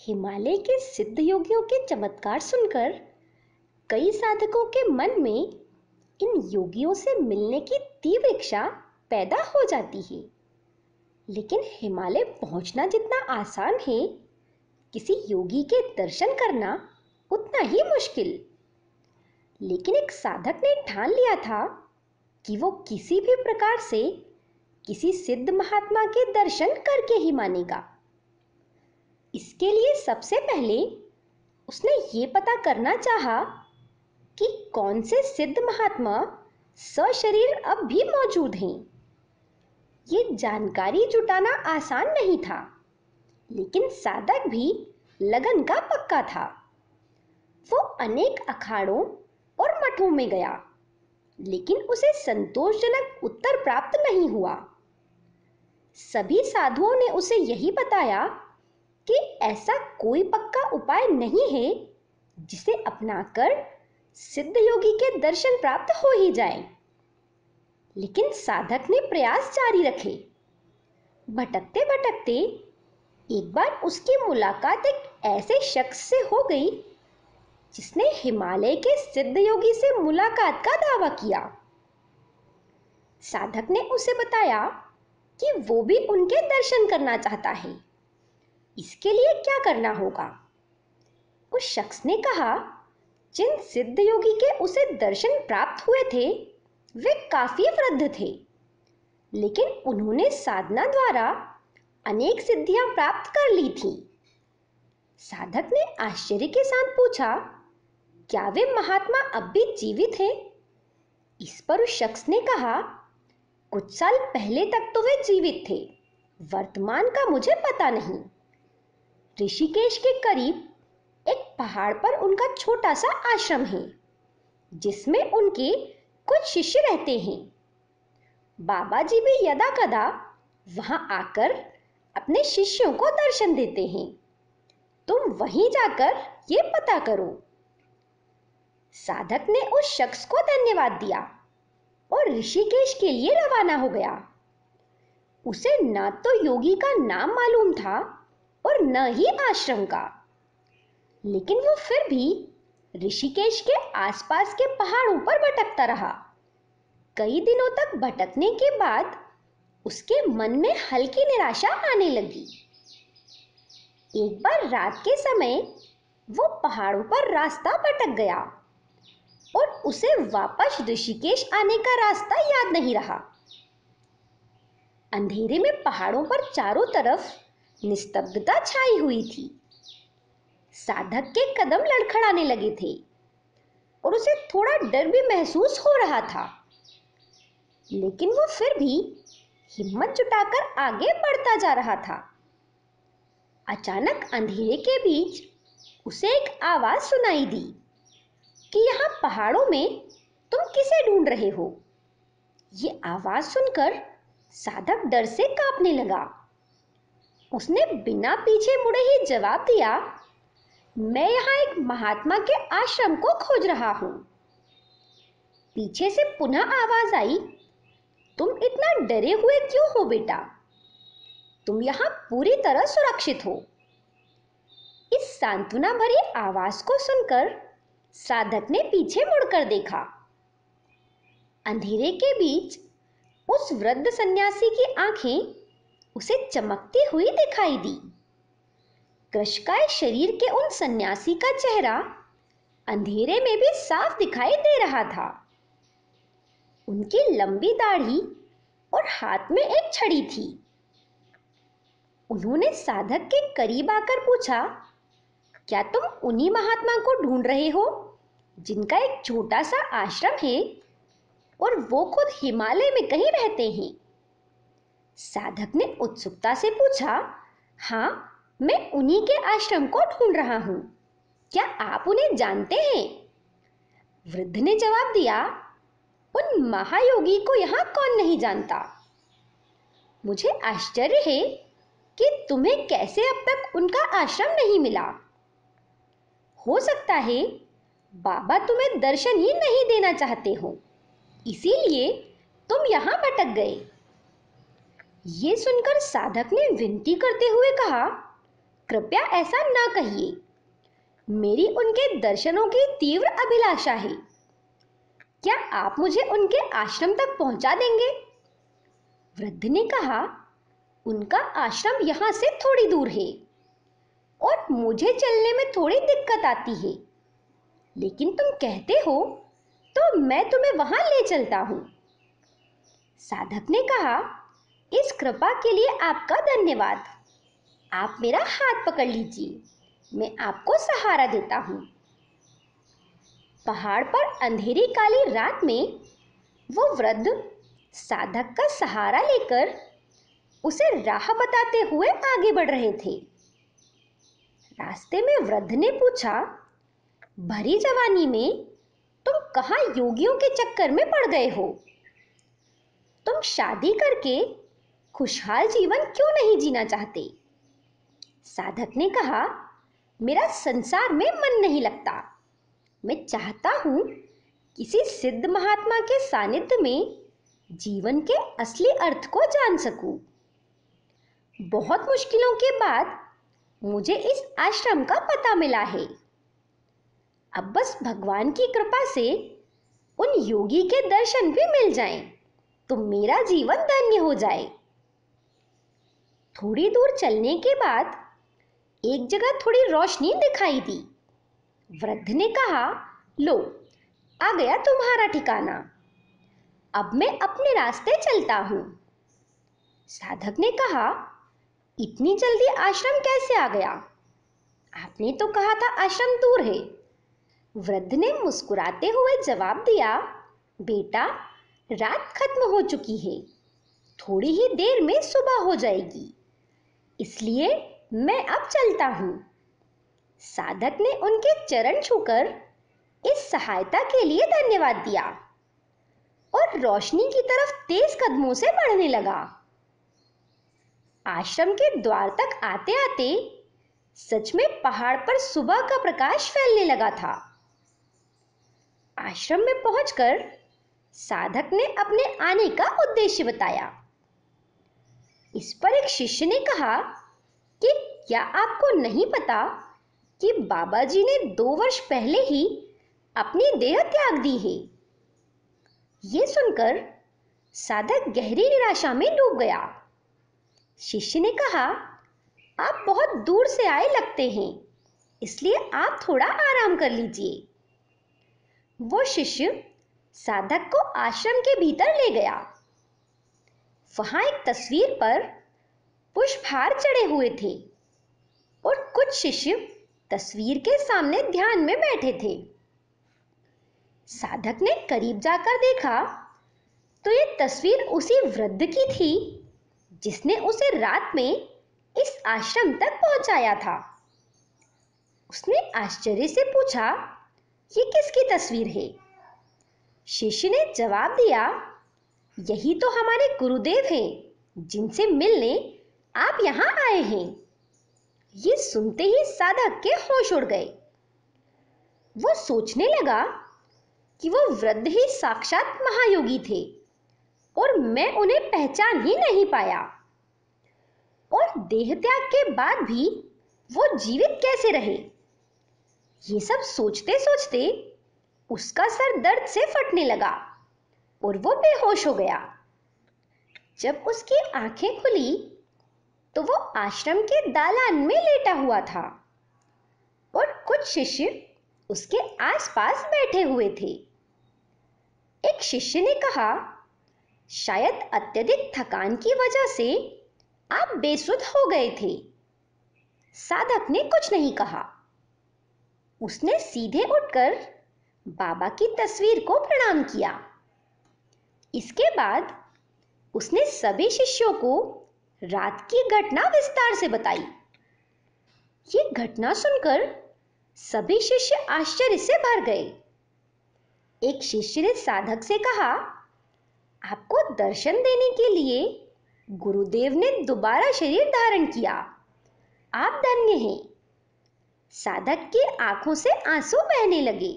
हिमालय के सिद्ध योगियों के चमत्कार सुनकर कई साधकों के मन में इन योगियों से मिलने की तीव्र इच्छा पैदा हो जाती है लेकिन हिमालय पहुंचना जितना आसान है किसी योगी के दर्शन करना उतना ही मुश्किल लेकिन एक साधक ने ठान लिया था कि वो किसी भी प्रकार से किसी सिद्ध महात्मा के दर्शन करके ही मानेगा इसके लिए सबसे पहले उसने ये पता करना चाहा कि कौन से सिद्ध महात्मा सशरीर अब भी मौजूद हैं ये जानकारी जुटाना आसान नहीं था लेकिन साधक भी लगन का पक्का था वो अनेक अखाड़ों और मठों में गया लेकिन उसे संतोषजनक उत्तर प्राप्त नहीं हुआ सभी साधुओं ने उसे यही बताया कि ऐसा कोई पक्का उपाय नहीं है जिसे अपनाकर सिद्ध योगी के दर्शन प्राप्त हो ही जाए लेकिन साधक ने प्रयास जारी रखे भटकते भटकते एक बार उसकी मुलाकात एक ऐसे शख्स से हो गई जिसने हिमालय के सिद्ध योगी से मुलाकात का दावा किया साधक ने उसे बताया कि वो भी उनके दर्शन करना चाहता है इसके लिए क्या करना होगा उस शख्स ने कहा जिन सिद्ध योगी के उसे दर्शन प्राप्त हुए थे वे काफी वृद्ध थे लेकिन उन्होंने साधना द्वारा अनेक सिद्धियां प्राप्त कर ली थी साधक ने आश्चर्य के साथ पूछा क्या वे महात्मा अब भी जीवित हैं इस पर उस शख्स ने कहा कुछ साल पहले तक तो वे जीवित थे वर्तमान का मुझे पता नहीं ऋषिकेश के करीब एक पहाड़ पर उनका छोटा सा आश्रम है जिसमें उनके कुछ शिष्य रहते हैं बाबा जी भी यदा कदा वहां आकर अपने शिष्यों को दर्शन देते हैं तुम वहीं जाकर ये पता करो साधक ने उस शख्स को धन्यवाद दिया और ऋषिकेश के लिए रवाना हो गया उसे ना तो योगी का नाम मालूम था और न ही आश्रम का लेकिन वो फिर भी ऋषिकेश के आसपास के पहाड़ों पर भटकता रहा कई दिनों तक भटकने के बाद उसके मन में हल्की निराशा आने लगी एक बार रात के समय वो पहाड़ों पर रास्ता भटक गया और उसे वापस ऋषिकेश आने का रास्ता याद नहीं रहा अंधेरे में पहाड़ों पर चारों तरफ निस्तब्धता छाई हुई थी साधक के कदम लड़खड़ाने लगे थे और उसे थोड़ा डर भी महसूस हो रहा था लेकिन वो फिर भी हिम्मत जुटाकर आगे बढ़ता जा रहा था अचानक अंधेरे के बीच उसे एक आवाज सुनाई दी कि यहां पहाड़ों में तुम किसे ढूंढ रहे हो ये आवाज सुनकर साधक डर से कांपने लगा उसने बिना पीछे मुड़े ही जवाब दिया मैं यहाँ एक महात्मा के आश्रम को खोज रहा हूँ पीछे से पुनः आवाज आई तुम इतना डरे हुए क्यों हो बेटा तुम यहाँ पूरी तरह सुरक्षित हो इस सांत्वना भरी आवाज को सुनकर साधक ने पीछे मुड़कर देखा अंधेरे के बीच उस वृद्ध सन्यासी की आंखें उसे चमकती हुई दिखाई दी कृषकाय शरीर के उन सन्यासी का चेहरा अंधेरे में भी साफ दिखाई दे रहा था उनकी लंबी दाढ़ी और हाथ में एक छड़ी थी उन्होंने साधक के करीब आकर पूछा क्या तुम उन्हीं महात्मा को ढूंढ रहे हो जिनका एक छोटा सा आश्रम है और वो खुद हिमालय में कहीं रहते हैं साधक ने उत्सुकता से पूछा हाँ मैं उन्हीं के आश्रम को ढूंढ रहा हूँ क्या आप उन्हें जानते हैं वृद्ध ने जवाब दिया उन महायोगी को यहाँ कौन नहीं जानता मुझे आश्चर्य है कि तुम्हें कैसे अब तक उनका आश्रम नहीं मिला हो सकता है बाबा तुम्हें दर्शन ही नहीं देना चाहते हो इसीलिए तुम यहाँ भटक गए ये सुनकर साधक ने विनती करते हुए कहा कृपया ऐसा ना कहिए मेरी उनके दर्शनों की तीव्र अभिलाषा है क्या आप मुझे उनके आश्रम तक पहुंचा देंगे वृद्ध ने कहा उनका आश्रम यहाँ से थोड़ी दूर है और मुझे चलने में थोड़ी दिक्कत आती है लेकिन तुम कहते हो तो मैं तुम्हें वहां ले चलता हूं साधक ने कहा इस कृपा के लिए आपका धन्यवाद आप मेरा हाथ पकड़ लीजिए मैं आपको सहारा देता हूँ पहाड़ पर अंधेरी काली रात में वो वृद्ध साधक का सहारा लेकर उसे राह बताते हुए आगे बढ़ रहे थे रास्ते में वृद्ध ने पूछा भरी जवानी में तुम कहाँ योगियों के चक्कर में पड़ गए हो तुम शादी करके खुशहाल जीवन क्यों नहीं जीना चाहते साधक ने कहा मेरा संसार में मन नहीं लगता मैं चाहता हूँ किसी सिद्ध महात्मा के सानिध्य में जीवन के असली अर्थ को जान सकूं। बहुत मुश्किलों के बाद मुझे इस आश्रम का पता मिला है अब बस भगवान की कृपा से उन योगी के दर्शन भी मिल जाएं, तो मेरा जीवन धन्य हो जाए थोड़ी दूर चलने के बाद एक जगह थोड़ी रोशनी दिखाई दी वृद्ध ने कहा लो आ गया तुम्हारा ठिकाना अब मैं अपने रास्ते चलता हूँ साधक ने कहा इतनी जल्दी आश्रम कैसे आ गया आपने तो कहा था आश्रम दूर है वृद्ध ने मुस्कुराते हुए जवाब दिया बेटा रात खत्म हो चुकी है थोड़ी ही देर में सुबह हो जाएगी इसलिए मैं अब चलता हूँ साधक ने उनके चरण छूकर इस सहायता के लिए धन्यवाद दिया और रोशनी की तरफ तेज कदमों से बढ़ने लगा आश्रम के द्वार तक आते आते सच में पहाड़ पर सुबह का प्रकाश फैलने लगा था आश्रम में पहुंचकर साधक ने अपने आने का उद्देश्य बताया इस पर एक शिष्य ने कहा कि क्या आपको नहीं पता कि बाबा जी ने दो वर्ष पहले ही अपनी देह त्याग दी है ये सुनकर साधक गहरी निराशा में डूब गया शिष्य ने कहा आप बहुत दूर से आए लगते हैं इसलिए आप थोड़ा आराम कर लीजिए वो शिष्य साधक को आश्रम के भीतर ले गया वहां एक तस्वीर पर पुष्पहार चढ़े हुए थे और कुछ शिष्य तस्वीर के सामने ध्यान में बैठे थे साधक ने करीब जाकर देखा तो ये तस्वीर उसी वृद्ध की थी जिसने उसे रात में इस आश्रम तक पहुंचाया था उसने आश्चर्य से पूछा ये किसकी तस्वीर है शिष्य ने जवाब दिया यही तो हमारे गुरुदेव हैं जिनसे मिलने आप यहाँ आए हैं ये सुनते ही साधक के होश उड़ गए वो सोचने लगा कि वो वृद्ध ही साक्षात महायोगी थे और मैं उन्हें पहचान ही नहीं पाया और देह त्याग के बाद भी वो जीवित कैसे रहे ये सब सोचते सोचते उसका सर दर्द से फटने लगा और वो बेहोश हो गया जब उसकी आंखें खुली तो वो आश्रम के दालान में लेटा हुआ था और कुछ शिष्य उसके आसपास बैठे हुए थे एक शिष्य ने कहा शायद अत्यधिक थकान की वजह से आप बेसुध हो गए थे साधक ने कुछ नहीं कहा उसने सीधे उठकर बाबा की तस्वीर को प्रणाम किया इसके बाद उसने सभी शिष्यों को रात की घटना विस्तार से बताई ये घटना सुनकर सभी शिष्य आश्चर्य से भर गए एक शिष्य ने साधक से कहा आपको दर्शन देने के लिए गुरुदेव ने दोबारा शरीर धारण किया आप धन्य हैं साधक की आंखों से आंसू बहने लगे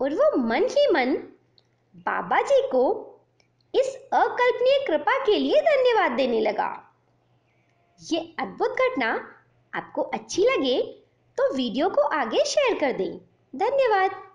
और वो मन ही मन बाबा जी को इस अकल्पनीय कृपा के लिए धन्यवाद देने लगा ये अद्भुत घटना आपको अच्छी लगे तो वीडियो को आगे शेयर कर दें धन्यवाद